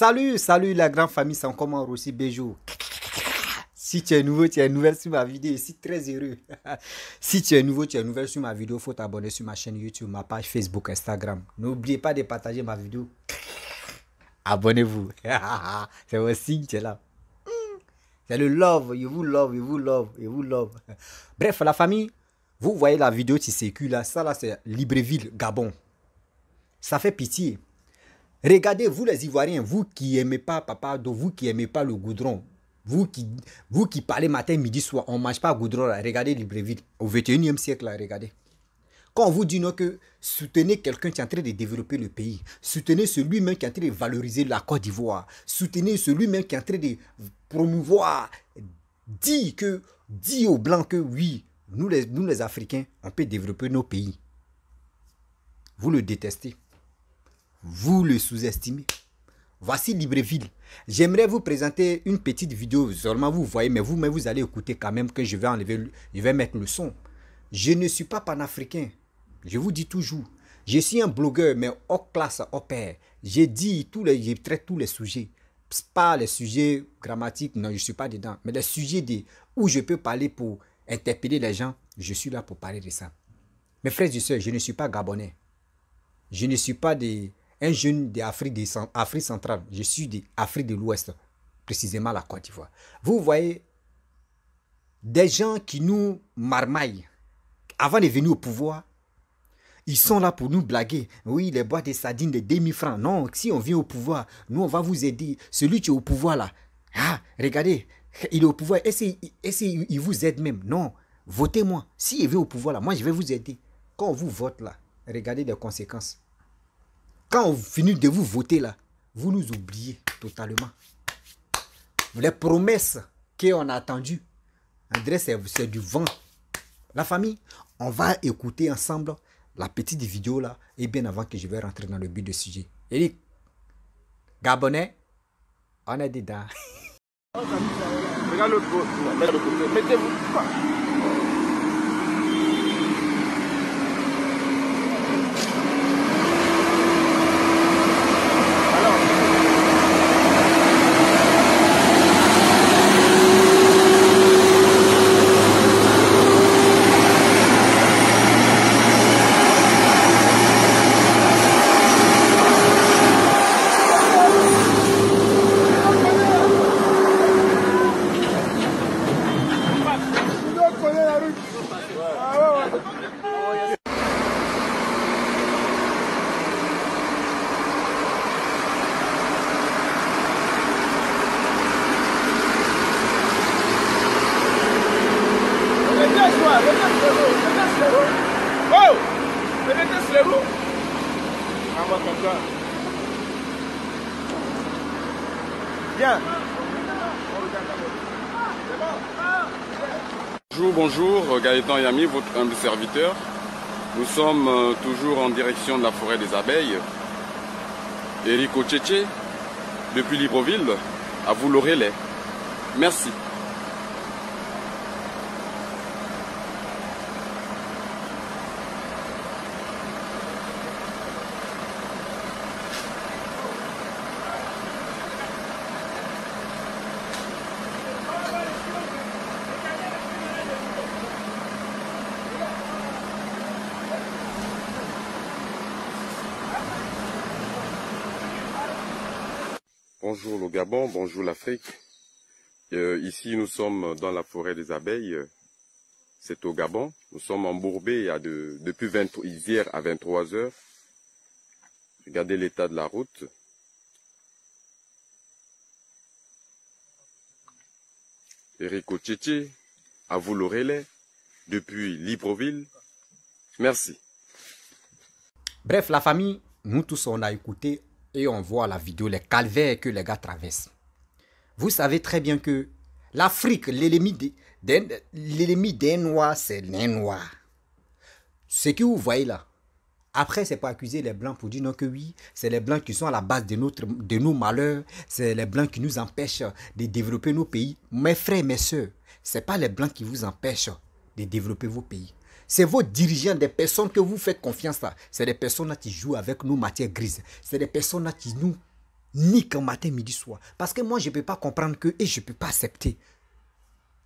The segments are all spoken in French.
Salut, salut la grande famille, c'est encore aussi Bejou. Si tu es nouveau, tu es nouvelle sur ma vidéo, je suis très heureux. si tu es nouveau, tu es nouvelle sur ma vidéo, faut t'abonner sur ma chaîne YouTube, ma page Facebook, Instagram. N'oubliez pas de partager ma vidéo. Abonnez-vous. c'est aussi, signe, tu es là. Hmm. C'est le love, you vous love, you vous love, you vous love. Bref, la famille, vous voyez la vidéo qui circule là, ça là c'est Libreville, Gabon. Ça fait pitié. Regardez, vous les Ivoiriens, vous qui n'aimez pas Papa vous qui aimez pas le goudron, vous qui, vous qui parlez matin, midi, soir, on ne mange pas goudron, regardez Libreville, au 21e siècle, regardez. Quand on vous dit non, que soutenez quelqu'un qui est en train de développer le pays, soutenez celui-même qui est en train de valoriser la Côte d'Ivoire, soutenez celui-même qui est en train de promouvoir, dit, que, dit aux Blancs que oui, nous les, nous les Africains, on peut développer nos pays. Vous le détestez. Vous le sous-estimez. Voici Libreville. J'aimerais vous présenter une petite vidéo. Seulement vous voyez, mais vous, mais vous allez écouter quand même que je vais enlever, je vais mettre le son. Je ne suis pas panafricain. Je vous dis toujours. Je suis un blogueur, mais haut classe, haut père. J'ai dit tous les, je traite tous les sujets. Pas les sujets grammatiques, non, je ne suis pas dedans. Mais les sujets de, où je peux parler pour interpeller les gens, je suis là pour parler de ça. Mes frères et sœurs, je ne suis pas gabonais. Je ne suis pas des un jeune d'Afrique Afrique centrale, je suis d'Afrique de l'Ouest, précisément la Côte d'Ivoire. Vous voyez des gens qui nous marmaillent avant de venir au pouvoir. Ils sont là pour nous blaguer. Oui, les boîtes de sardines de demi-francs. Non, si on vient au pouvoir, nous, on va vous aider. Celui qui est au pouvoir là, ah, regardez, il est au pouvoir. et il vous aide même. Non, votez-moi. S'il est au pouvoir là, moi, je vais vous aider. Quand on vous vote là, regardez les conséquences. Quand on finit de vous voter là, vous nous oubliez totalement. Les promesses qu'on a attendues, André, c'est du vent. La famille, on va écouter ensemble la petite vidéo là, et bien avant que je vais rentrer dans le but de sujet. Eric, Gabonais, on est dedans. Regarde Mettez-vous. Bien. bonjour, euh, Gaëtan Yami, votre humble serviteur. Nous sommes euh, toujours en direction de la forêt des abeilles. Eric Ocheche, depuis Libreville, à vous les Merci. Bonjour le Gabon, bonjour l'Afrique. Euh, ici, nous sommes dans la forêt des abeilles. C'est au Gabon. Nous sommes embourbés à depuis hier à 23 heures. Regardez l'état de la route. Eric Tchétché, à vous le depuis Libreville. Merci. Bref, la famille, nous tous, on a écouté et on voit la vidéo, les calvaires que les gars traversent. Vous savez très bien que l'Afrique, l'ennemi des noirs, c'est les noirs. Ce que vous voyez là, après, c'est pas accuser les Blancs pour dire non que oui, c'est les Blancs qui sont à la base de, notre, de nos malheurs, c'est les Blancs qui nous empêchent de développer nos pays. Mes frères, mes ce n'est pas les Blancs qui vous empêchent de développer vos pays. C'est vos dirigeants, des personnes que vous faites confiance là. C'est des personnes là qui jouent avec nos matières grises. C'est des personnes là qui nous niquent matin, midi, soir. Parce que moi, je ne peux pas comprendre que, et je ne peux pas accepter.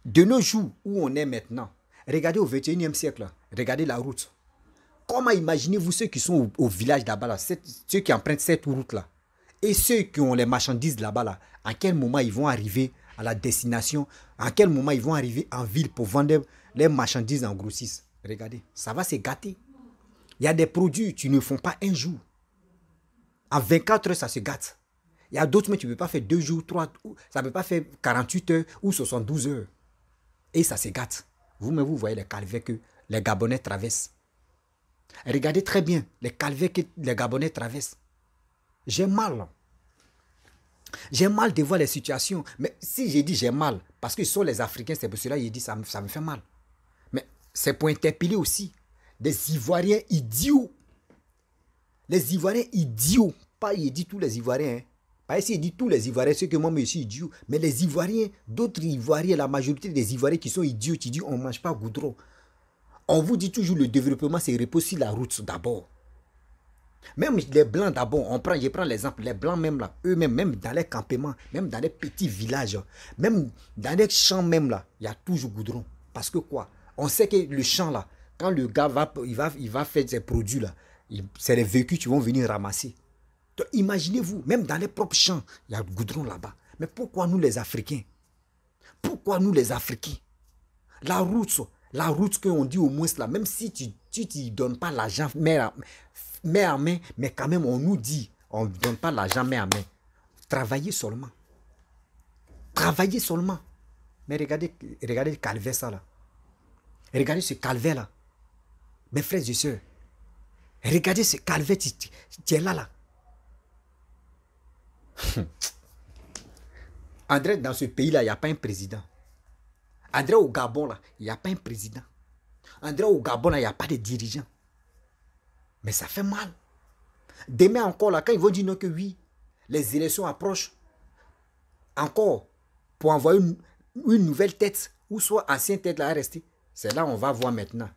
De nos jours où on est maintenant, regardez au 21e siècle, regardez la route. Comment imaginez-vous ceux qui sont au, village là-bas, ceux qui empruntent cette route-là, et ceux qui ont les marchandises là-bas, là, à quel moment ils vont arriver à la destination, à quel moment ils vont arriver en ville pour vendre les marchandises en grossiste Regardez, ça va se gâter. Il y a des produits, tu ne font pas un jour. En 24 heures, ça se gâte. Il y a d'autres, mais tu ne peux pas faire deux jours, trois. ça ne peut pas faire 48 heures ou 72 heures. Et ça se gâte. Vous-même, vous voyez les calvaires que les Gabonais traversent. Regardez très bien les calvaires que les Gabonais traversent. J'ai mal. J'ai mal de voir les situations. Mais si j'ai dit j'ai mal, parce que ce sont les Africains, c'est pour cela que j'ai dit ça me fait mal c'est pour interpeller aussi des Ivoiriens idiots. Les Ivoiriens idiots. Pas il dit tous les Ivoiriens. Hein. Pas ici, il dit tous les Ivoiriens, ceux que moi, je suis idiot. Mais les Ivoiriens, d'autres Ivoiriens, la majorité des Ivoiriens qui sont idiots, qui disent on ne mange pas goudron. On vous dit toujours le développement, c'est repose sur la route d'abord. Même les Blancs d'abord, on prend, je prends l'exemple, les Blancs même là, eux-mêmes, même dans les campements, même dans les petits villages, hein. même dans les champs même là, il y a toujours goudron. Parce que quoi on sait que le champ là, quand le gars va, il va, il va faire ses produits là, c'est les véhicules qui vont venir ramasser. imaginez-vous, même dans les propres champs, il y a le goudron là-bas. Mais pourquoi nous les Africains Pourquoi nous les Africains La route, la route qu'on dit au moins là, même si tu ne donnes pas l'argent main, à main, mais quand même on nous dit, on ne donne pas l'argent main à main. Travaillez seulement. Travaillez seulement. Mais regardez, regardez ça, là. Regardez ce calvaire-là. Mes frères et sœurs. Regardez ce calvaire, là, hmm. André, dans ce pays-là, il n'y a pas un président. André, au Gabon, là, il n'y a pas un président. André, au Gabon, là, il n'y a pas de dirigeant. Mais ça fait mal. Demain encore, là, quand ils vont dire non que oui, les élections approchent, encore, pour envoyer une, nouvelle tête, ou soit ancienne tête là à rester, c'est là on va voir maintenant.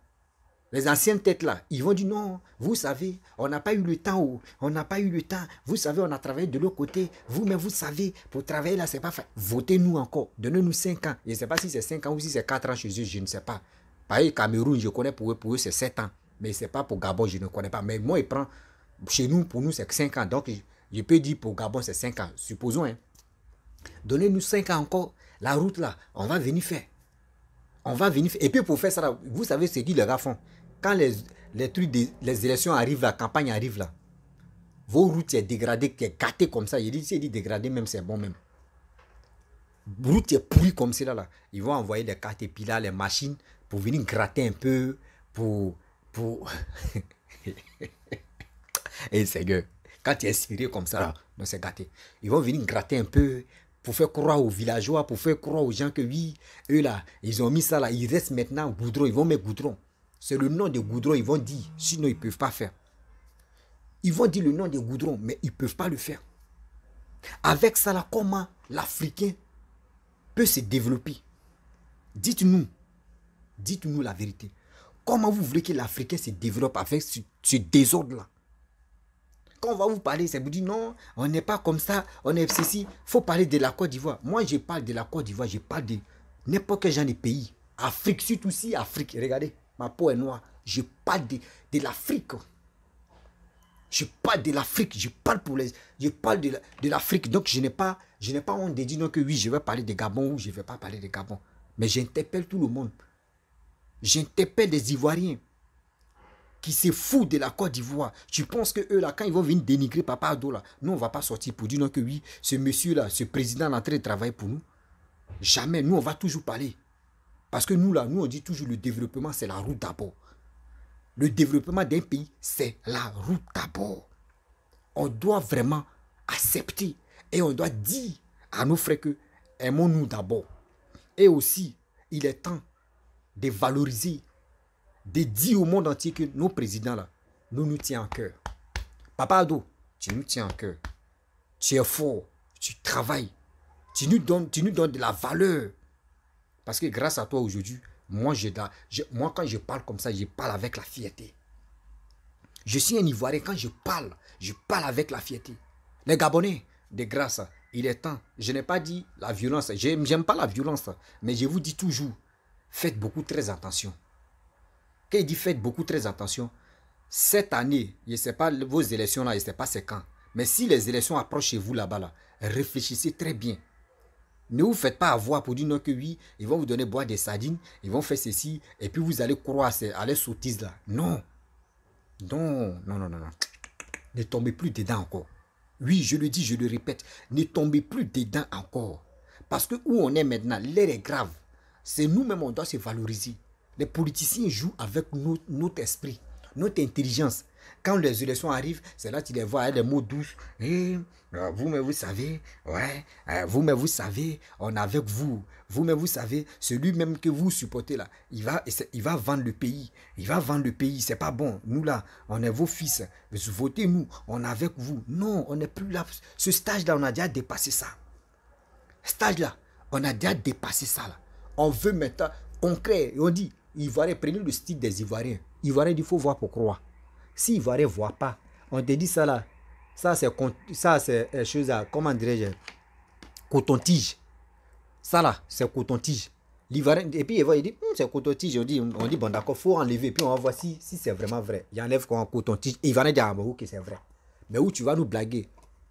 Les anciennes têtes là, ils vont dire non, vous savez, on n'a pas eu le temps, oh, on n'a pas eu le temps, vous savez, on a travaillé de l'autre côté, vous, mais vous savez, pour travailler là, c'est pas fait. Votez-nous encore, donnez-nous 5 ans. Je ne sais pas si c'est 5 ans ou si c'est 4 ans chez eux, je ne sais pas. Pareil, Cameroun, je connais pour eux, pour eux c'est 7 ans, mais c'est pas pour Gabon, je ne connais pas. Mais moi, il prend chez nous, pour nous, c'est 5 ans. Donc, je peux dire pour Gabon, c'est 5 ans, supposons. Hein. Donnez-nous 5 ans encore, la route là, on va venir faire. On va venir. Et puis pour faire ça, vous savez ce qu'ils gars font. Quand les, les trucs les élections arrivent, la campagne arrive là, vos routes sont dégradées, gâtées comme ça. Il dit, c'est dégradé même, c'est bon même. Route est pourrie comme cela là. Ils vont envoyer les cartes et puis là, les machines pour venir gratter un peu, pour... pour... et c'est que quand tu es inspiré comme ça, là, ah. c'est gâté. Ils vont venir gratter un peu pour faire croire aux villageois, pour faire croire aux gens que oui, eux là, ils ont mis ça là, ils restent maintenant goudron, ils vont mettre goudron. C'est le nom de goudron, ils vont dire, sinon ils ne peuvent pas faire. Ils vont dire le nom de goudron, mais ils ne peuvent pas le faire. Avec ça là, comment l'Africain peut se développer Dites-nous, dites-nous la vérité. Comment vous voulez que l'Africain se développe avec ce désordre-là quand on va vous parler, ça vous dire non, on n'est pas comme ça, on est ceci. il faut parler de la Côte d'Ivoire. Moi, je parle de la Côte d'Ivoire, je parle de n'importe quel genre de pays. Afrique, surtout aussi Afrique. Regardez, ma peau est noire. Je parle de, l'Afrique. Je parle de l'Afrique, je parle pour les, je parle de, de l'Afrique. Donc je n'ai pas, je pas honte de dire non que oui, je vais parler de Gabon ou je ne vais pas parler de Gabon. Mais j'interpelle tout le monde. J'interpelle les Ivoiriens qui s'est fout de la Côte d'Ivoire, tu penses que eux là, quand ils vont venir dénigrer Papa Ado nous on va pas sortir pour dire non que oui, ce monsieur là, ce président là, en pour nous. Jamais, nous on va toujours parler. Parce que nous là, nous on dit toujours le développement c'est la route d'abord. Le développement d'un pays c'est la route d'abord. On doit vraiment accepter et on doit dire à nos frères que aimons-nous d'abord. Et aussi, il est temps de valoriser de dire au monde entier que nos présidents, là, nous nous tient en cœur. Papa Ado, tu nous tiens en cœur. Tu es fort, tu travailles, tu nous donnes, tu nous donnes de la valeur. Parce que grâce à toi aujourd'hui, moi, quand je parle comme ça, je parle avec la fierté. Je suis un Ivoirien, quand je parle, je parle avec la fierté. Les Gabonais, de grâce, il est temps. Je n'ai pas dit la violence, j'aime pas la violence, mais je vous dis toujours, faites beaucoup très attention. Quand il dit faites beaucoup très attention, cette année, je ne sais pas vos élections là, je ne sais pas c'est quand, mais si les élections approchent chez vous là-bas, là, réfléchissez très bien. Ne vous faites pas avoir pour dire non que oui, ils vont vous donner boire des sardines, ils vont faire ceci, et puis vous allez croire à la sottise là. Non. Non, non, non, non, non. Ne tombez plus dedans encore. Oui, je le dis, je le répète, ne tombez plus dedans encore. Parce que où on est maintenant, l'air est grave. C'est nous-mêmes, on doit se valoriser. Les politiciens jouent avec notre, esprit, notre intelligence quand les élections arrivent, c'est là que tu les vois avec des mots doux. Eh, euh, vous, mais vous savez, ouais, euh, vous, mais vous savez, on est avec vous. Vous, mais vous savez, celui même que vous supportez là, il va, il va vendre le pays. Il va vendre le pays, c'est pas bon. Nous là, on est vos fils. Votez-nous, on est avec vous. Non, on n'est plus là. Ce stage-là, on a déjà dépassé ça. Stage-là, on a déjà dépassé ça là. On veut maintenant concret. Et on dit, Ivoirien, prenez le style des Ivoiriens. Ivoirien dit, il faut voir pour croire. Si Ivoirien ne voit pas, on te dit ça là. Ça, c'est ça c'est euh, chose à, comment dirais-je, coton-tige. Ça là, c'est coton-tige. et puis il dit, hm, c'est coton-tige. On dit, on dit, bon d'accord, il faut enlever. Puis on va voir si, si c'est vraiment vrai. Il enlève quoi coton-tige. Ivoirien dit, ah, ok, c'est vrai. Mais où tu vas nous blaguer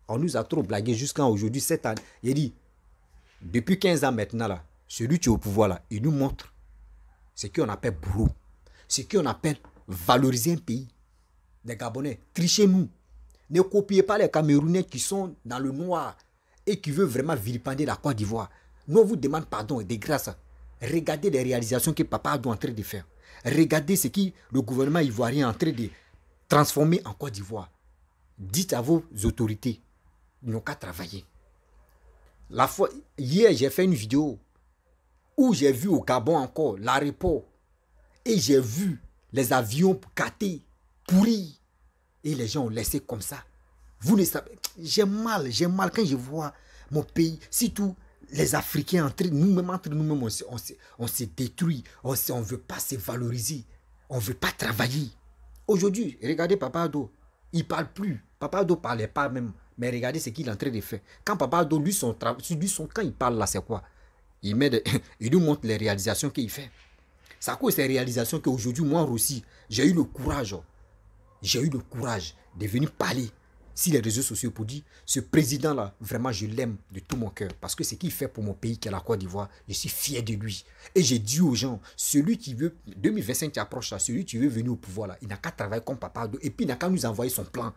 On nous a trop blagué jusqu'à aujourd'hui, cette année. Il dit, depuis 15 ans maintenant, là, celui qui est au pouvoir là, il nous montre ce qu'on appelle bourreau. ce qu'on appelle valoriser un pays. Les Gabonais, trichez-nous. Ne copiez pas les Camerounais qui sont dans le noir et qui veulent vraiment vilipender la Côte d'Ivoire. Nous, vous demande pardon et des grâces. Regardez les réalisations que papa est en train de faire. Regardez ce que le gouvernement ivoirien est en train de transformer en Côte d'Ivoire. Dites à vos autorités, ils n'ont qu'à travailler. La fois, hier, j'ai fait une vidéo où j'ai vu au Gabon encore l'aéroport. Et j'ai vu les avions gâtés, pourris. Et les gens ont laissé comme ça. Vous ne savez, j'ai mal, j'ai mal quand je vois mon pays, surtout les Africains entre nous-mêmes, entre nous on, se, on, on détruit, on ne veut pas se valoriser, on ne veut pas travailler. Aujourd'hui, regardez Papa Ado, il parle plus. Papa Ado ne parlait pas même, mais regardez ce qu'il est en train de faire. Quand Papa Ado, lui, son, lui, son, quand il parle là, c'est quoi il, nous montre les réalisations qu'il fait. Ça cause ces réalisations qu'aujourd'hui, moi aussi, j'ai eu le courage, oh, j'ai eu le courage de venir parler Si les réseaux sociaux pour dire, ce président-là, vraiment, je l'aime de tout mon cœur. Parce que ce qu'il fait pour mon pays, qui est la Côte d'Ivoire, je suis fier de lui. Et j'ai dit aux gens, celui qui veut, 2025 qui approche là, celui qui veut venir au pouvoir là, il n'a qu'à travailler comme papa. Et puis, il n'a qu'à nous envoyer son plan.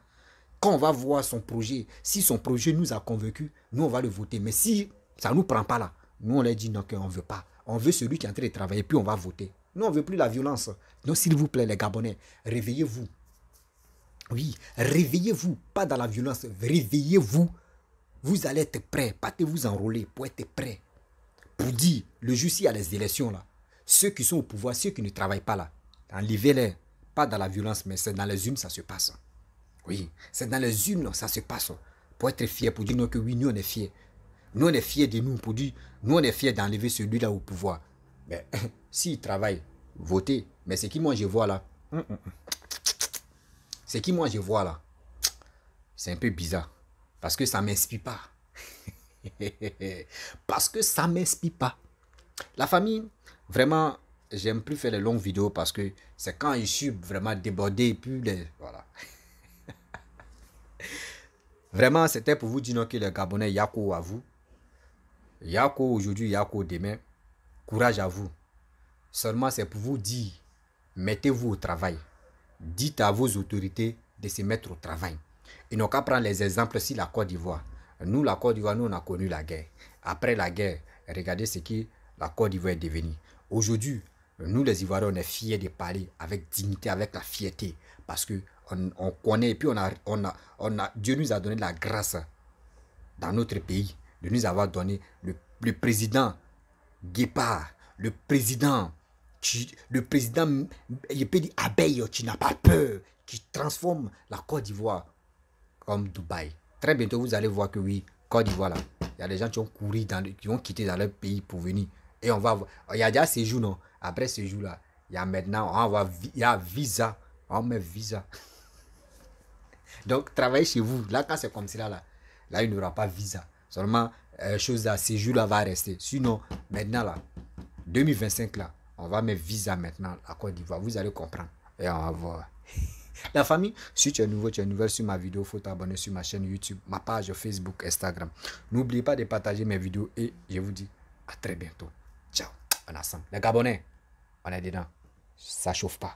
Quand on va voir son projet, si son projet nous a convaincus, nous, on va le voter. Mais si ça ne nous prend pas là, nous, on leur dit non, qu'on ne veut pas. On veut celui qui est en train de travailler, puis on va voter. Nous, on ne veut plus la violence. Donc, s'il vous plaît, les Gabonais, réveillez-vous. Oui, réveillez-vous, pas dans la violence. Réveillez-vous. Vous allez être prêts. Partez vous enrôler pour être prêts. Pour dire, le jour il y a les élections, là, ceux qui sont au pouvoir, ceux qui ne travaillent pas là, enlevez-les. Pas dans la violence, mais c'est dans les urnes ça se passe. Oui, c'est dans les urnes ça se passe. Pour être fier, pour dire non, que oui, nous, on est fiers. Nous, on est fiers de nous pour dire, nous, on est fiers d'enlever celui-là au pouvoir. Mais s'il travaille, votez. Mais ce qui moi je vois là, ce qui moi je vois là, c'est un peu bizarre. Parce que ça ne m'inspire pas. parce que ça ne m'inspire pas. La famille, vraiment, j'aime plus faire les longues vidéos parce que c'est quand je suis vraiment débordé et puis les... Voilà. Vraiment, c'était pour vous dire que le Gabonais Yako à vous. Yako aujourd'hui, Yako demain. Courage à vous. Seulement, c'est pour vous dire, mettez-vous au travail. Dites à vos autorités de se mettre au travail. Et n'ont qu'à prendre les exemples Si la Côte d'Ivoire. Nous, la Côte d'Ivoire, nous, on a connu la guerre. Après la guerre, regardez ce que la Côte d'Ivoire est devenue. Aujourd'hui, nous, les Ivoiriens, on est fiers de parler avec dignité, avec la fierté, parce que on, on connaît et puis on a, on a, Dieu nous a donné de la grâce dans notre pays de nous avoir donné le, le président Guépard, le président, le président, il peut dire abeille, tu n'as pas peur, qui transforme la Côte d'Ivoire comme Dubaï. Très bientôt, vous allez voir que oui, Côte d'Ivoire, il y a des gens qui ont couru, dans, qui ont quitté dans leur pays pour venir. Et on va Il y a déjà ces jours, non Après ces jours-là, il y a maintenant, on va, il y a visa. On met visa. Donc, travaillez chez vous. Là, quand c'est comme cela, là, là, il n'y aura pas visa. Seulement, euh, chose à ces jours-là va rester. Sinon, maintenant, là, 2025, là, on va mettre visa maintenant à Côte d'Ivoire. Vous allez comprendre. Et on va voir. La famille, si tu es nouveau, tu es nouvelle sur ma vidéo, faut t'abonner sur ma chaîne YouTube, ma page Facebook, Instagram. n'oubliez pas de partager mes vidéos et je vous dis à très bientôt. Ciao, on est ensemble. Les Gabonais, on est dedans. Ça chauffe pas.